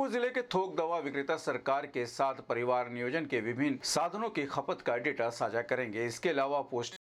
शाहजहांपुर जिले के थोक दवा विक्रेता सरकार के साथ परिवार नियोजन के विभिन्न साधनों की खपत का डेटा साझा करेंगे इसके अलावा पोस्ट